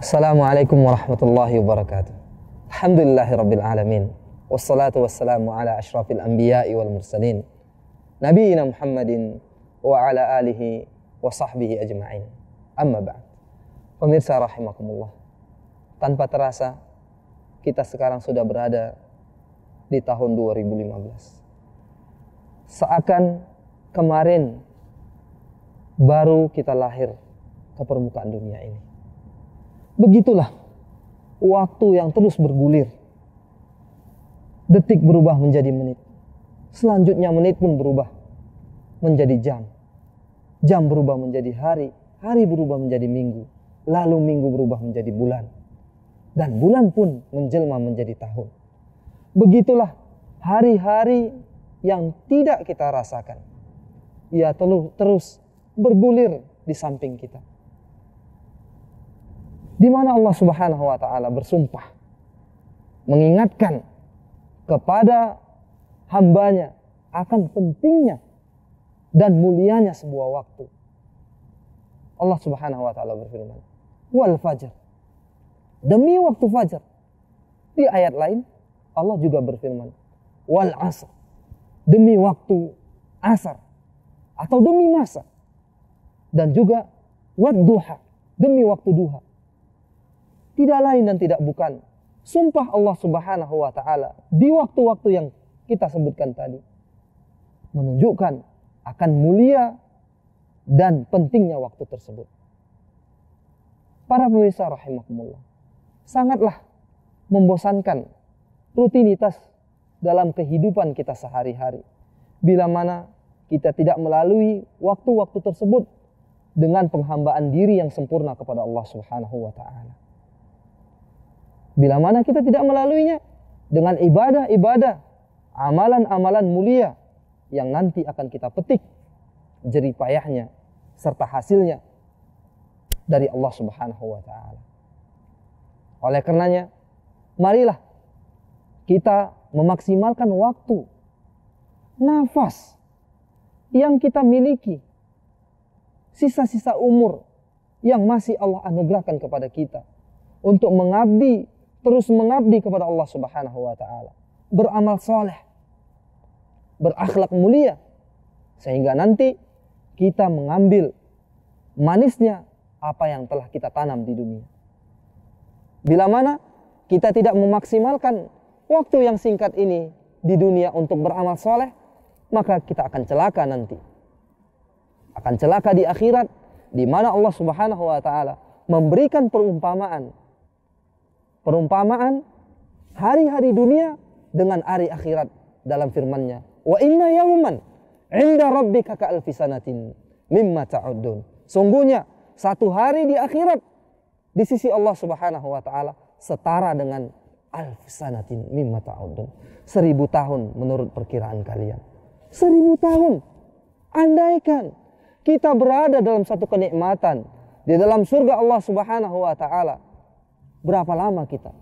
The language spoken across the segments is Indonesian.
Assalamualaikum warahmatullahi wabarakatuh. Alhamdulillahirabbil alamin. Wassalatu wassalamu ala ashrafil anbiya'i wal mursalin. Nabiina Muhammadin wa ala alihi wa sahbihi ajma'in. Amma ba'd. Pemirsa rahimakumullah. Tanpa terasa kita sekarang sudah berada di tahun 2015. Seakan kemarin baru kita lahir ke permukaan dunia ini Begitulah waktu yang terus bergulir. Detik berubah menjadi menit. Selanjutnya menit pun berubah menjadi jam. Jam berubah menjadi hari, hari berubah menjadi minggu, lalu minggu berubah menjadi bulan. Dan bulan pun menjelma menjadi tahun. Begitulah hari-hari yang tidak kita rasakan. Ia terus bergulir di samping kita. Di mana Allah Subhanahu wa taala bersumpah mengingatkan kepada hambanya akan pentingnya dan mulianya sebuah waktu. Allah Subhanahu wa taala berfirman, "Wal fajr." Demi waktu fajar. Di ayat lain Allah juga berfirman, "Wal asr." Demi waktu asar atau demi masa. Dan juga wad duha, demi waktu duha tidak lain dan tidak bukan sumpah Allah Subhanahu wa taala di waktu-waktu yang kita sebutkan tadi menunjukkan akan mulia dan pentingnya waktu tersebut. Para pemirsa rahimakumullah, sangatlah membosankan rutinitas dalam kehidupan kita sehari-hari. Bila mana kita tidak melalui waktu-waktu tersebut dengan penghambaan diri yang sempurna kepada Allah Subhanahu wa taala. Bila mana kita tidak melaluinya dengan ibadah-ibadah, amalan-amalan mulia yang nanti akan kita petik jerih payahnya serta hasilnya dari Allah Subhanahu wa taala. Oleh karenanya, marilah kita memaksimalkan waktu nafas yang kita miliki sisa-sisa umur yang masih Allah anugerahkan kepada kita untuk mengabdi terus mengabdi kepada Allah Subhanahu wa taala, beramal soleh, berakhlak mulia sehingga nanti kita mengambil manisnya apa yang telah kita tanam di dunia. Bila mana kita tidak memaksimalkan waktu yang singkat ini di dunia untuk beramal soleh, maka kita akan celaka nanti. Akan celaka di akhirat, di mana Allah Subhanahu wa Ta'ala memberikan perumpamaan perumpamaan hari-hari dunia dengan hari akhirat dalam firman-Nya. Wa inna yauman inda rabbika ka alfi sanatin mimma ta'udun. Sungguhnya satu hari di akhirat di sisi Allah Subhanahu wa taala setara dengan alf sanatin mimma ta'udun. Seribu tahun menurut perkiraan kalian. Seribu tahun. Andaikan kita berada dalam satu kenikmatan di dalam surga Allah Subhanahu wa taala Berapa lama kita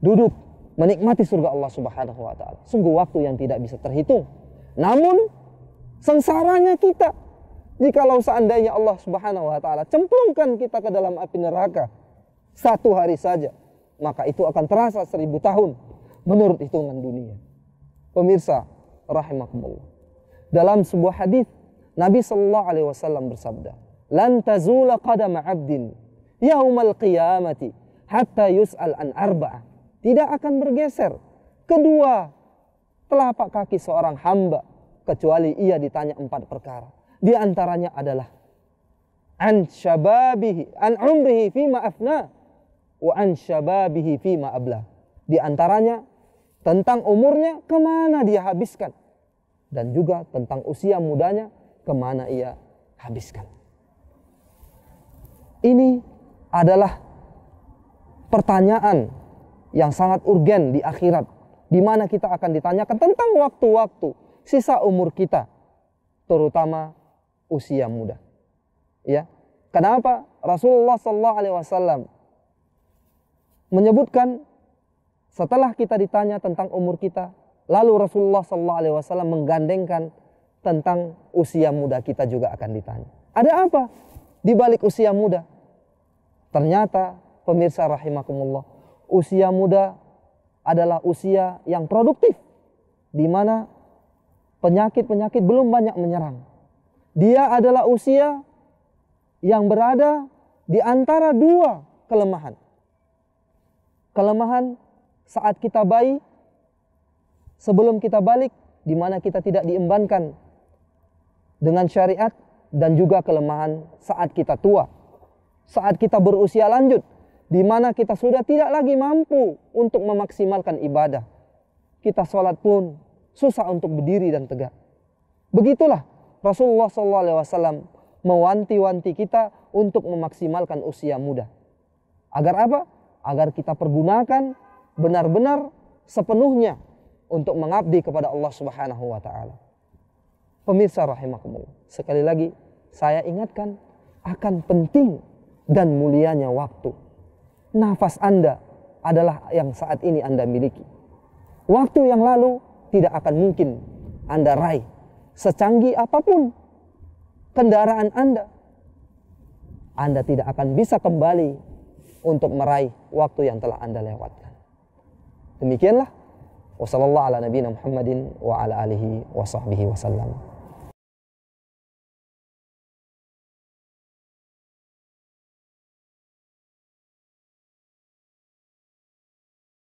duduk menikmati surga Allah Subhanahu wa taala? Sungguh waktu yang tidak bisa terhitung. Namun sengsaranya kita jikalau seandainya Allah Subhanahu wa taala cemplungkan kita ke dalam api neraka satu hari saja, maka itu akan terasa seribu tahun menurut hitungan dunia. Pemirsa rahimakumullah. Dalam sebuah hadis Nabi sallallahu alaihi wasallam bersabda, "Lan tazula qadama 'abdin yaumal qiyamati hatta yus'al an arba'ah. Tidak akan bergeser kedua telapak kaki seorang hamba kecuali ia ditanya empat perkara. Di antaranya adalah an syababihi an umrihi fima afna wa an syababihi fima abla. Di antaranya tentang umurnya kemana dia habiskan dan juga tentang usia mudanya kemana ia habiskan. Ini adalah pertanyaan yang sangat urgen di akhirat di mana kita akan ditanyakan tentang waktu-waktu sisa umur kita terutama usia muda ya kenapa Rasulullah sallallahu alaihi wasallam menyebutkan setelah kita ditanya tentang umur kita lalu Rasulullah sallallahu alaihi wasallam menggandengkan tentang usia muda kita juga akan ditanya ada apa di balik usia muda ternyata pemirsa rahimakumullah. Usia muda adalah usia yang produktif di mana penyakit-penyakit belum banyak menyerang. Dia adalah usia yang berada di antara dua kelemahan. Kelemahan saat kita bayi sebelum kita balik di mana kita tidak diembankan dengan syariat dan juga kelemahan saat kita tua. Saat kita berusia lanjut di mana kita sudah tidak lagi mampu untuk memaksimalkan ibadah. Kita sholat pun susah untuk berdiri dan tegak. Begitulah Rasulullah SAW mewanti-wanti kita untuk memaksimalkan usia muda. Agar apa? Agar kita pergunakan benar-benar sepenuhnya untuk mengabdi kepada Allah Subhanahu wa taala. Pemirsa rahimakumullah, sekali lagi saya ingatkan akan penting dan mulianya waktu nafas Anda adalah yang saat ini Anda miliki. Waktu yang lalu tidak akan mungkin Anda raih secanggih apapun kendaraan Anda. Anda tidak akan bisa kembali untuk meraih waktu yang telah Anda lewatkan. Demikianlah. Wassalamualaikum warahmatullahi wabarakatuh.